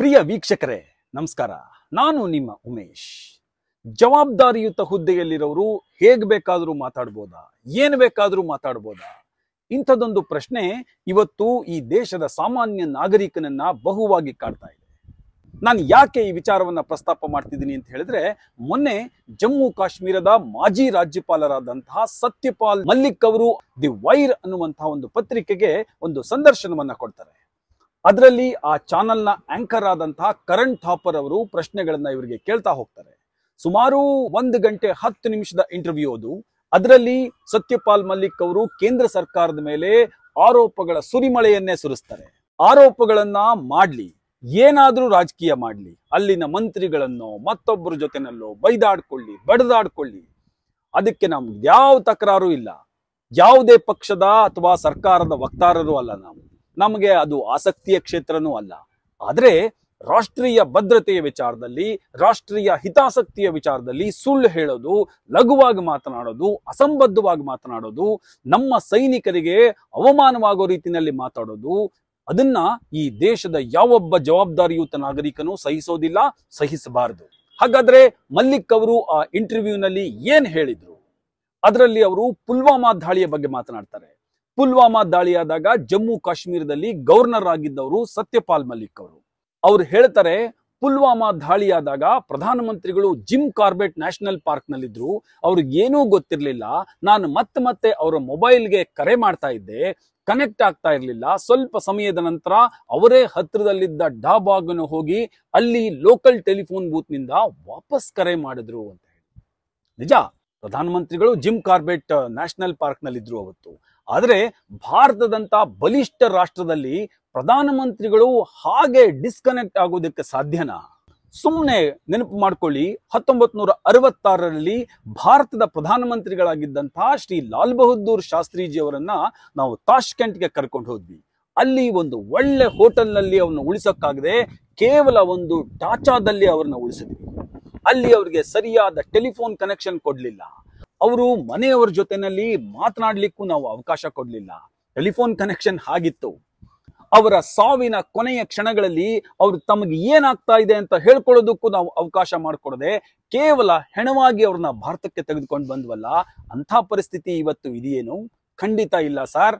ಪ್ರಿಯ ವೀಕ್ಷಕರೇ ನಮಸ್ಕಾರ ನಾನು ನಿಮ್ಮ ಉಮೇಶ್ ಜವಾಬ್ದಾರಿಯುತ ಹುದ್ದೆಯಲ್ಲಿರೋರು ಹೇಗ್ ಬೇಕಾದ್ರೂ ಮಾತಾಡ್ಬೋದಾ ಏನ್ ಬೇಕಾದ್ರೂ ಮಾತಾಡ್ಬೋದಾ ಇಂಥದೊಂದು ಪ್ರಶ್ನೆ ಇವತ್ತು ಈ ದೇಶದ ಸಾಮಾನ್ಯ ನಾಗರಿಕನನ್ನ ಬಹುವಾಗಿ ಕಾಡ್ತಾ ಇದೆ ನಾನು ಯಾಕೆ ಈ ವಿಚಾರವನ್ನ ಪ್ರಸ್ತಾಪ ಮಾಡ್ತಿದ್ದೀನಿ ಅಂತ ಹೇಳಿದ್ರೆ ಮೊನ್ನೆ ಜಮ್ಮು ಕಾಶ್ಮೀರದ ಮಾಜಿ ರಾಜ್ಯಪಾಲರಾದಂತಹ ಸತ್ಯಪಾಲ್ ಮಲ್ಲಿಕ್ ಅವರು ದಿ ವೈರ್ ಅನ್ನುವಂತಹ ಒಂದು ಪತ್ರಿಕೆಗೆ ಒಂದು ಸಂದರ್ಶನವನ್ನ ಕೊಡ್ತಾರೆ ಅದರಲ್ಲಿ ಆ ಚಾನೆಲ್ನ ಆಂಕರ್ ಆದಂತಹ ಕರಣ್ ಥಾಪರ್ ಅವರು ಪ್ರಶ್ನೆಗಳನ್ನ ಇವರಿಗೆ ಕೇಳ್ತಾ ಹೋಗ್ತಾರೆ ಸುಮಾರು ಒಂದು ಗಂಟೆ ಹತ್ತು ನಿಮಿಷದ ಇಂಟರ್ವ್ಯೂ ಅದು ಅದರಲ್ಲಿ ಸತ್ಯಪಾಲ್ ಮಲ್ಲಿಕ್ ಅವರು ಕೇಂದ್ರ ಸರ್ಕಾರದ ಮೇಲೆ ಆರೋಪಗಳ ಸುರಿಮಳೆಯನ್ನೇ ಸುರಿಸ್ತಾರೆ ಆರೋಪಗಳನ್ನ ಮಾಡ್ಲಿ ಏನಾದ್ರೂ ರಾಜಕೀಯ ಮಾಡ್ಲಿ ಅಲ್ಲಿನ ಮಂತ್ರಿಗಳನ್ನೋ ಮತ್ತೊಬ್ಬರ ಜೊತೆನಲ್ಲೋ ಬೈದಾಡ್ಕೊಳ್ಳಿ ಬಡದಾಡ್ಕೊಳ್ಳಿ ಅದಕ್ಕೆ ನಮ್ಗೆ ಯಾವ ತಕರಾರು ಇಲ್ಲ ಯಾವುದೇ ಪಕ್ಷದ ಅಥವಾ ಸರ್ಕಾರದ ವಕ್ತಾರರು ಅಲ್ಲ ನಾವು ನಮಗೆ ಅದು ಆಸಕ್ತಿಯ ಕ್ಷೇತ್ರನೂ ಅಲ್ಲ ಆದರೆ ರಾಷ್ಟ್ರೀಯ ಭದ್ರತೆಯ ವಿಚಾರದಲ್ಲಿ ರಾಷ್ಟ್ರೀಯ ಹಿತಾಸಕ್ತಿಯ ವಿಚಾರದಲ್ಲಿ ಸುಳ್ಳು ಹೇಳೋದು ಲಘುವಾಗಿ ಮಾತನಾಡೋದು ಅಸಂಬದ್ಧವಾಗಿ ಮಾತನಾಡೋದು ನಮ್ಮ ಸೈನಿಕರಿಗೆ ಅವಮಾನವಾಗೋ ರೀತಿಯಲ್ಲಿ ಮಾತಾಡೋದು ಅದನ್ನ ಈ ದೇಶದ ಯಾವೊಬ್ಬ ಜವಾಬ್ದಾರಿಯುತ ನಾಗರಿಕನೂ ಸಹಿಸೋದಿಲ್ಲ ಸಹಿಸಬಾರದು ಹಾಗಾದ್ರೆ ಮಲ್ಲಿಕ್ ಅವರು ಆ ಇಂಟರ್ವ್ಯೂನಲ್ಲಿ ಏನ್ ಹೇಳಿದ್ರು ಅದರಲ್ಲಿ ಅವರು ಪುಲ್ವಾಮಾ ದಾಳಿಯ ಬಗ್ಗೆ ಮಾತನಾಡ್ತಾರೆ ಪುಲ್ವಾಮಾ ದಾಳಿಯಾದಾಗ ಜಮ್ಮು ಕಾಶ್ಮೀರದಲ್ಲಿ ಗವರ್ನರ್ ಆಗಿದ್ದವರು ಸತ್ಯಪಾಲ್ ಮಲ್ಲಿಕ್ ಅವರು ಅವ್ರು ಹೇಳ್ತಾರೆ ಪುಲ್ವಾಮಾ ದಾಳಿಯಾದಾಗ ಪ್ರಧಾನಮಂತ್ರಿಗಳು ಜಿಮ್ ಕಾರ್ಬೆಟ್ ನ್ಯಾಷನಲ್ ಪಾರ್ಕ್ ನಲ್ಲಿದ್ರು ಅವ್ರಿಗೆ ಏನೂ ಗೊತ್ತಿರಲಿಲ್ಲ ನಾನು ಮತ್ತೆ ಮತ್ತೆ ಅವರ ಮೊಬೈಲ್ಗೆ ಕರೆ ಮಾಡ್ತಾ ಇದ್ದೆ ಕನೆಕ್ಟ್ ಆಗ್ತಾ ಇರಲಿಲ್ಲ ಸ್ವಲ್ಪ ಸಮಯದ ನಂತರ ಅವರೇ ಹತ್ತಿರದಲ್ಲಿದ್ದ ಡಾಬಾಗನ್ನು ಹೋಗಿ ಅಲ್ಲಿ ಲೋಕಲ್ ಟೆಲಿಫೋನ್ ನಿಂದ ವಾಪಸ್ ಕರೆ ಮಾಡಿದ್ರು ಅಂತ ಹೇಳಿ ನಿಜ ಪ್ರಧಾನಮಂತ್ರಿಗಳು ಜಿಮ್ ಕಾರ್ಬೆಟ್ ನ್ಯಾಷನಲ್ ಪಾರ್ಕ್ ನಲ್ಲಿದ್ರು ಅವತ್ತು ಆದರೆ ಭಾರತದಂತ ಬಲಿಷ್ಠ ರಾಷ್ಟ್ರದಲ್ಲಿ ಪ್ರಧಾನಮಂತ್ರಿಗಳು ಹಾಗೆ ಡಿಸ್ಕನೆಕ್ಟ್ ಆಗೋದಕ್ಕೆ ಸಾಧ್ಯನಾ ಸುಮ್ಮನೆ ನೆನಪು ಮಾಡ್ಕೊಳ್ಳಿ ಹತ್ತೊಂಬತ್ ನೂರ ಅರವತ್ತಾರರಲ್ಲಿ ಭಾರತದ ಪ್ರಧಾನಮಂತ್ರಿಗಳಾಗಿದ್ದಂಥ ಶ್ರೀ ಲಾಲ್ ಬಹದ್ದೂರ್ ಅವರನ್ನ ನಾವು ತಾಷ್ಕೆಂಟ್ಗೆ ಕರ್ಕೊಂಡು ಹೋದ್ವಿ ಅಲ್ಲಿ ಒಂದು ಒಳ್ಳೆ ಹೋಟೆಲ್ನಲ್ಲಿ ಅವ್ರನ್ನ ಉಳಿಸೋಕ್ಕಾಗದೆ ಕೇವಲ ಒಂದು ಟಾಚಾದಲ್ಲಿ ಅವ್ರನ್ನ ಉಳಿಸಿದ್ವಿ ಅಲ್ಲಿ ಅವ್ರಿಗೆ ಸರಿಯಾದ ಟೆಲಿಫೋನ್ ಕನೆಕ್ಷನ್ ಕೊಡಲಿಲ್ಲ ಅವರು ಮನೆಯವರ ಜೊತೆನಲ್ಲಿ ಮಾತನಾಡ್ಲಿಕ್ಕೂ ನಾವು ಅವಕಾಶ ಕೊಡ್ಲಿಲ್ಲ ಟೆಲಿಫೋನ್ ಕನೆಕ್ಷನ್ ಆಗಿತ್ತು ಅವರ ಸಾವಿನ ಕೊನೆಯ ಕ್ಷಣಗಳಲ್ಲಿ ಅವರು ತಮಗೆ ಏನಾಗ್ತಾ ಇದೆ ಅಂತ ಹೇಳ್ಕೊಳ್ಳೋದಕ್ಕೂ ನಾವು ಅವಕಾಶ ಮಾಡಿಕೊಡದೆ ಕೇವಲ ಹೆಣವಾಗಿ ಅವ್ರನ್ನ ಭಾರತಕ್ಕೆ ತೆಗೆದುಕೊಂಡು ಬಂದ್ವಲ್ಲ ಅಂಥ ಪರಿಸ್ಥಿತಿ ಇವತ್ತು ಇದೆಯೇನು ಖಂಡಿತ ಇಲ್ಲ ಸರ್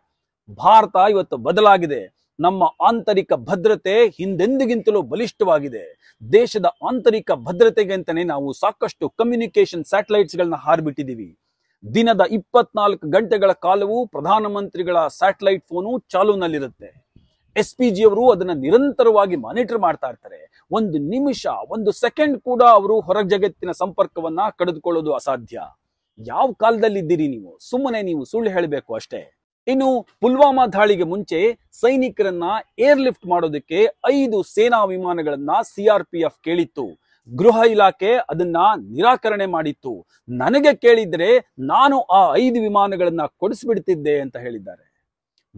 ಭಾರತ ಇವತ್ತು ಬದಲಾಗಿದೆ ನಮ್ಮ ಆಂತರಿಕ ಭದ್ರತೆ ಹಿಂದೆಂದಿಗಿಂತಲೂ ಬಲಿಷ್ಠವಾಗಿದೆ ದೇಶದ ಆಂತರಿಕ ಭದ್ರತೆಗೆ ಅಂತಾನೆ ನಾವು ಸಾಕಷ್ಟು ಕಮ್ಯುನಿಕೇಶನ್ ಸ್ಯಾಟಲೈಟ್ಸ್ಗಳನ್ನ ಹಾರಿಬಿಟ್ಟಿದ್ದೀವಿ ದಿನದ ಇಪ್ಪತ್ನಾಲ್ಕು ಗಂಟೆಗಳ ಕಾಲವೂ ಪ್ರಧಾನಮಂತ್ರಿಗಳ ಸ್ಯಾಟಲೈಟ್ ಫೋನು ಚಾಲೂನಲ್ಲಿರುತ್ತೆ ಎಸ್ ಪಿ ಜಿ ಅವರು ಅದನ್ನ ನಿರಂತರವಾಗಿ ಮಾನಿಟರ್ ಮಾಡ್ತಾ ಇರ್ತಾರೆ ಒಂದು ನಿಮಿಷ ಒಂದು ಸೆಕೆಂಡ್ ಕೂಡ ಅವರು ಹೊರ ಜಗತ್ತಿನ ಸಂಪರ್ಕವನ್ನ ಕಡಿದುಕೊಳ್ಳೋದು ಅಸಾಧ್ಯ ಯಾವ ಕಾಲದಲ್ಲಿ ಇದ್ದೀರಿ ನೀವು ಸುಮ್ಮನೆ ನೀವು ಸುಳ್ಳು ಹೇಳಬೇಕು ಅಷ್ಟೇ ಇನ್ನು ಪುಲ್ವಾಮಾ ದಾಳಿಗೆ ಮುಂಚೆ ಸೈನಿಕರನ್ನ ಏರ್ ಲಿಫ್ಟ್ ಮಾಡೋದಕ್ಕೆ ಐದು ಸೇನಾ ವಿಮಾನಗಳನ್ನ ಸಿಆರ್ಪಿಎಫ್ ಕೇಳಿತ್ತು ಗೃಹ ಇಲಾಖೆ ಅದನ್ನ ನಿರಾಕರಣೆ ಮಾಡಿತ್ತು ನನಗೆ ಕೇಳಿದ್ರೆ ನಾನು ಆ ಐದು ವಿಮಾನಗಳನ್ನ ಕೊಡಿಸ್ಬಿಡ್ತಿದ್ದೆ ಅಂತ ಹೇಳಿದ್ದಾರೆ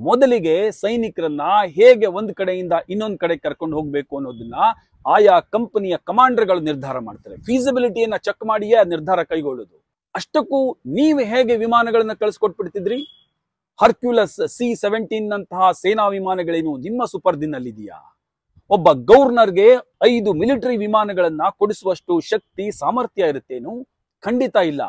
ಮೊದಲಿಗೆ ಸೈನಿಕರನ್ನ ಹೇಗೆ ಒಂದ್ ಕಡೆಯಿಂದ ಇನ್ನೊಂದ್ ಕಡೆ ಕರ್ಕೊಂಡು ಹೋಗ್ಬೇಕು ಅನ್ನೋದನ್ನ ಆಯಾ ಕಂಪನಿಯ ಕಮಾಂಡರ್ಗಳು ನಿರ್ಧಾರ ಮಾಡ್ತಾರೆ ಫೀಸಿಬಿಲಿಟಿಯನ್ನ ಚೆಕ್ ಮಾಡಿಯೇ ನಿರ್ಧಾರ ಕೈಗೊಳ್ಳುದು ಅಷ್ಟಕ್ಕೂ ನೀವು ಹೇಗೆ ವಿಮಾನಗಳನ್ನ ಕಳಿಸ್ಕೊಟ್ಬಿಡ್ತಿದ್ರಿ ಹರ್ಕ್ಯುಲಸ್ ಸಿ ಸೆವೆಂಟೀನ್ ನಂತಹ ಸೇನಾ ವಿಮಾನಗಳೇನು ನಿಮ್ಮ ಸುಪರ್ದಿನಲ್ಲಿದೆಯಾ ಒಬ್ಬ ಗವರ್ನರ್ಗೆ ಐದು ಮಿಲಿಟರಿ ವಿಮಾನಗಳನ್ನ ಕೊಡಿಸುವಷ್ಟು ಶಕ್ತಿ ಸಾಮರ್ಥ್ಯ ಇರುತ್ತೇನು ಖಂಡಿತ ಇಲ್ಲ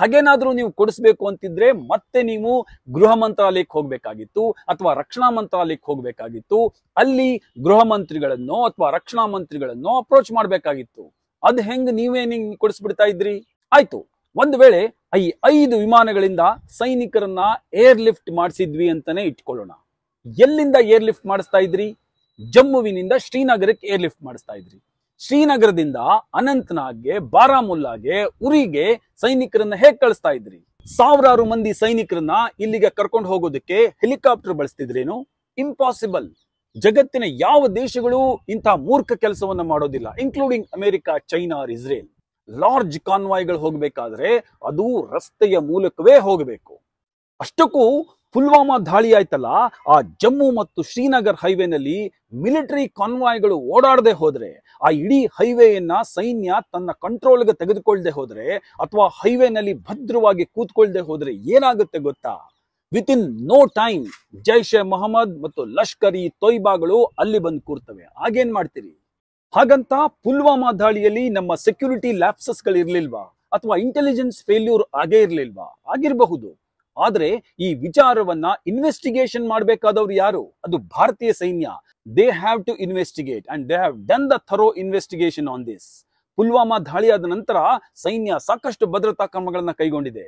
ಹಾಗೇನಾದ್ರೂ ನೀವು ಕೊಡಿಸ್ಬೇಕು ಅಂತಿದ್ರೆ ಮತ್ತೆ ನೀವು ಗೃಹ ಮಂತ್ರಾಲಯಕ್ಕೆ ಹೋಗ್ಬೇಕಾಗಿತ್ತು ಅಥವಾ ರಕ್ಷಣಾ ಮಂತ್ರಾಲಯಕ್ಕೆ ಹೋಗ್ಬೇಕಾಗಿತ್ತು ಅಲ್ಲಿ ಗೃಹ ಮಂತ್ರಿಗಳನ್ನೋ ಅಥವಾ ರಕ್ಷಣಾ ಮಂತ್ರಿಗಳನ್ನೋ ಅಪ್ರೋಚ್ ಮಾಡ್ಬೇಕಾಗಿತ್ತು ಅದ್ ಹೆಂಗ್ ನೀವೇನಿಂಗ್ ಕೊಡಿಸ್ಬಿಡ್ತಾ ಇದ್ರಿ ಆಯ್ತು ಒಂದು ವೇಳೆ ಈ ಐದು ವಿಮಾನಗಳಿಂದ ಸೈನಿಕರನ್ನ ಏರ್ ಲಿಫ್ಟ್ ಮಾಡಿಸಿದ್ವಿ ಅಂತಾನೆ ಇಟ್ಕೊಳ್ಳೋಣ ಎಲ್ಲಿಂದ ಏರ್ ಲಿಫ್ಟ್ ಮಾಡಿಸ್ತಾ ಇದ್ರಿ ಜಮ್ಮುವಿನಿಂದ ಶ್ರೀನಗರಕ್ಕೆ ಏರ್ ಲಿಫ್ಟ್ ಮಾಡಿಸ್ತಾ ಇದ್ರಿ ಶ್ರೀನಗರದಿಂದ ಅನಂತನಾಗ್ಗೆ ಬಾರಾಮುಲ್ಲಾಗೆ ಉರಿಗೆ ಸೈನಿಕರನ್ನ ಹೇಗ್ ಕಳಿಸ್ತಾ ಇದ್ರಿ ಸಾವಿರಾರು ಮಂದಿ ಸೈನಿಕರನ್ನ ಇಲ್ಲಿಗೆ ಕರ್ಕೊಂಡು ಹೋಗೋದಕ್ಕೆ ಹೆಲಿಕಾಪ್ಟರ್ ಬಳಸ್ತಿದ್ರೇನು ಇಂಪಾಸಿಬಲ್ ಜಗತ್ತಿನ ಯಾವ ದೇಶಗಳು ಇಂತಹ ಮೂರ್ಖ ಕೆಲಸವನ್ನ ಮಾಡೋದಿಲ್ಲ including America China Israel large ಕಾನ್ವಾಯ್ಗಳು ಹೋಗಬೇಕಾದ್ರೆ ಅದು ರಸ್ತೆಯ ಮೂಲಕವೇ ಹೋಗಬೇಕು ಅಷ್ಟಕ್ಕೂ ಪುಲ್ವಾಮಾ ದಾಳಿ ಆಯ್ತಲ್ಲ ಆ ಜಮ್ಮು ಮತ್ತು ಶ್ರೀನಗರ್ ಹೈವೇನಲ್ಲಿ ಮಿಲಿಟರಿ ಕಾನ್ವಾಯ್ಗಳು ಓಡಾಡದೆ ಹೋದ್ರೆ ಆ ಇಡೀ ಹೈವೇಯನ್ನ ಸೈನ್ಯ ತನ್ನ ಕಂಟ್ರೋಲ್ಗೆ ತೆಗೆದುಕೊಳ್ಳದೆ ಹೋದ್ರೆ ಅಥವಾ ಹೈವೇನಲ್ಲಿ ಭದ್ರವಾಗಿ ಕೂತ್ಕೊಳ್ದೆ ಹೋದ್ರೆ ಏನಾಗುತ್ತೆ ಗೊತ್ತಾ within no time Jaish e Mohammed ಮತ್ತು ಲಷ್ಕರ್ ಇ ತೊಯ್ಬಾಗಳು ಅಲ್ಲಿ ಬಂದು ಕೂರ್ತವೆ ಆಗೇನ್ ಮಾಡ್ತೀರಿ ಹಾಗಂತ ಪುಲ್ವಾಮಾ ದಾಳಿಯಲ್ಲಿ ನಮ್ಮ ಸೆಕ್ಯೂರಿಟಿ ಲ್ಯಾಪ್ಸಸ್ ಗಳಿರ್ಲಿಲ್ವಾ ಅಥವಾ ಇಂಟೆಲಿಜೆನ್ಸ್ ಫೇಲ್ಯೂರ್ ಆಗೇ ಇರ್ಲಿಲ್ವಾ ಆಗಿರಬಹುದು ಆದ್ರೆ ಈ ವಿಚಾರವನ್ನ ಇನ್ವೆಸ್ಟಿಗೇಷನ್ ಮಾಡಬೇಕಾದವ್ರು ಯಾರು ಅದು ಭಾರತೀಯ ಸೈನ್ಯ they have to investigate and they have done the thorough investigation on this Pulwama ದಾಳಿಯಾದ ನಂತರ ಸೈನ್ಯ ಸಾಕಷ್ಟು ಭದ್ರತಾ ಕ್ರಮಗಳನ್ನ ಕೈಗೊಂಡಿದೆ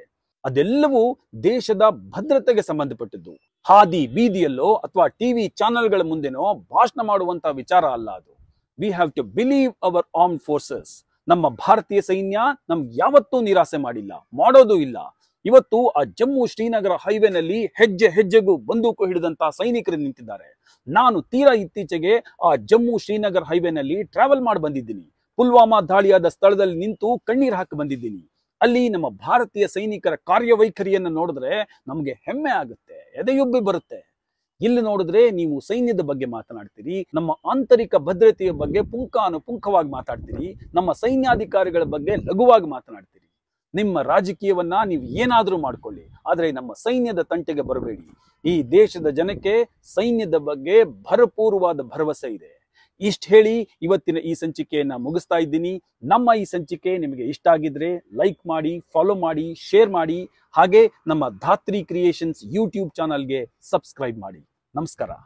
ಅದೆಲ್ಲವೂ ದೇಶದ ಭದ್ರತೆಗೆ ಸಂಬಂಧಪಟ್ಟದ್ದು ಹಾದಿ ಬೀದಿಯಲ್ಲೋ ಅಥವಾ ಟಿವಿ ಚಾನೆಲ್ಗಳ ಮುಂದೆನೋ ಭಾಷಣ ಮಾಡುವಂತ ವಿಚಾರ ಅಲ್ಲ ಅದು we have to believe our arm forces ನಮ್ಮ ಭಾರತೀಯ ಸೈನ್ಯ ನಮ್ಗೆ ಯಾವತ್ತೂ ನಿರಾಸೆ ಮಾಡಿಲ್ಲ ಮಾಡೋದು ಇಲ್ಲ ಇವತ್ತು ಆ ಜಮ್ಮು ಶ್ರೀನಗರ ಹೈವೇನಲ್ಲಿ ಹೆಜ್ಜೆ ಹೆಜ್ಜೆಗೂ ಬಂದೂಕು ಹಿಡಿದಂತಹ ಸೈನಿಕರು ನಿಂತಿದ್ದಾರೆ ನಾನು ತೀರಾ ಇತ್ತೀಚೆಗೆ ಆ ಜಮ್ಮು ಶ್ರೀನಗರ ಹೈವೇನಲ್ಲಿ ಟ್ರಾವೆಲ್ ಮಾಡಿ ಬಂದಿದ್ದೀನಿ ಪುಲ್ವಾಮಾ ದಾಳಿಯಾದ ಸ್ಥಳದಲ್ಲಿ ನಿಂತು ಕಣ್ಣೀರು ಹಾಕಿ ಬಂದಿದ್ದೀನಿ ಅಲ್ಲಿ ನಮ್ಮ ಭಾರತೀಯ ಸೈನಿಕರ ಕಾರ್ಯವೈಖರಿಯನ್ನು ನೋಡಿದ್ರೆ ನಮಗೆ ಹೆಮ್ಮೆ ಆಗುತ್ತೆ ಎದೆಯುಬ್ಬಿ ಬರುತ್ತೆ ಇಲ್ಲಿ ನೋಡಿದ್ರೆ ನೀವು ಸೈನ್ಯದ ಬಗ್ಗೆ ಮಾತನಾಡ್ತೀರಿ ನಮ್ಮ ಆಂತರಿಕ ಭದ್ರತೆಯ ಬಗ್ಗೆ ಪುಂಖಾನುಪುಂಖವಾಗಿ ಮಾತಾಡ್ತೀರಿ ನಮ್ಮ ಸೈನ್ಯಾಧಿಕಾರಿಗಳ ಬಗ್ಗೆ ಲಘುವಾಗಿ ಮಾತನಾಡ್ತೀರಿ ನಿಮ್ಮ ರಾಜಕೀಯವನ್ನ ನೀವು ಏನಾದರೂ ಮಾಡ್ಕೊಳ್ಳಿ ಆದರೆ ನಮ್ಮ ಸೈನ್ಯದ ತಂಟೆಗೆ ಬರಬೇಡಿ ಈ ದೇಶದ ಜನಕ್ಕೆ ಸೈನ್ಯದ ಬಗ್ಗೆ ಭರಪೂರ್ವವಾದ ಭರವಸೆ ಇದೆ ಇಷ್ಟು ಹೇಳಿ ಇವತ್ತಿನ ಈ ಸಂಚಿಕೆಯನ್ನು ಮುಗಿಸ್ತಾ ಇದ್ದೀನಿ ನಮ್ಮ ಈ ಸಂಚಿಕೆ ನಿಮಗೆ ಇಷ್ಟ ಆಗಿದ್ರೆ ಲೈಕ್ ಮಾಡಿ ಫಾಲೋ ಮಾಡಿ ಶೇರ್ ಮಾಡಿ ಹಾಗೆ ನಮ್ಮ ಧಾತ್ರಿ ಕ್ರಿಯೇಷನ್ಸ್ ಯೂಟ್ಯೂಬ್ ಚಾನಲ್ಗೆ ಸಬ್ಸ್ಕ್ರೈಬ್ ಮಾಡಿ ನಮಸ್ಕಾರ